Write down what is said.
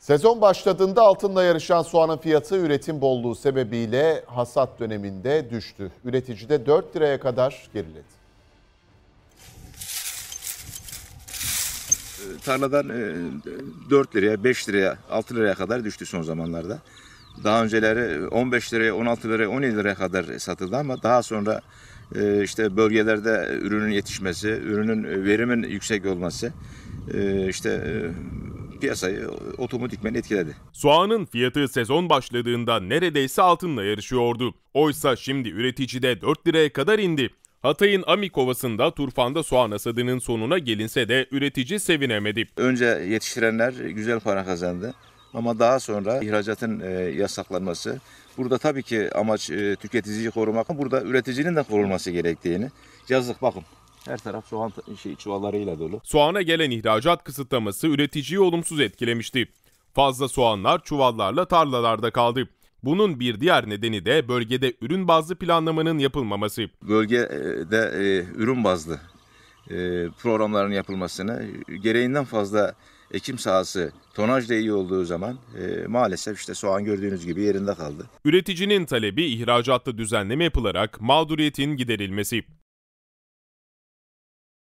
Sezon başladığında altınla yarışan soğanın fiyatı üretim bolluğu sebebiyle hasat döneminde düştü. Üreticide 4 liraya kadar geriledi. Ee, tarladan 4 e, liraya, 5 liraya, 6 liraya kadar düştü son zamanlarda. Daha önceleri 15 e, liraya, 16 liraya, 17 liraya kadar satıldı ama daha sonra e, işte bölgelerde ürünün yetişmesi, ürünün verimin yüksek olması, işte piyasayı otomatikmen etkiledi. Soğanın fiyatı sezon başladığında neredeyse altınla yarışıyordu. Oysa şimdi üretici de 4 liraya kadar indi. Hatay'ın Amikovası'nda turfanda soğan asadının sonuna gelinse de üretici sevinemedi. Önce yetiştirenler güzel para kazandı ama daha sonra ihracatın e, yasaklanması. Burada tabii ki amaç e, tüketiciyi korumak, burada üreticinin de korunması gerektiğini. Yazlık bakın her taraf soğan şey, çuvallarıyla dolu. Soğana gelen ihracat kısıtlaması üreticiyi olumsuz etkilemişti. Fazla soğanlar çuvallarla tarlalarda kaldı. Bunun bir diğer nedeni de bölgede ürün bazlı planlamanın yapılmaması. Bölgede e, ürün bazlı e, programların yapılmasını gereğinden fazla ekim sahası tonaj iyi olduğu zaman e, maalesef işte soğan gördüğünüz gibi yerinde kaldı. Üreticinin talebi ihracatta düzenleme yapılarak mağduriyetin giderilmesi.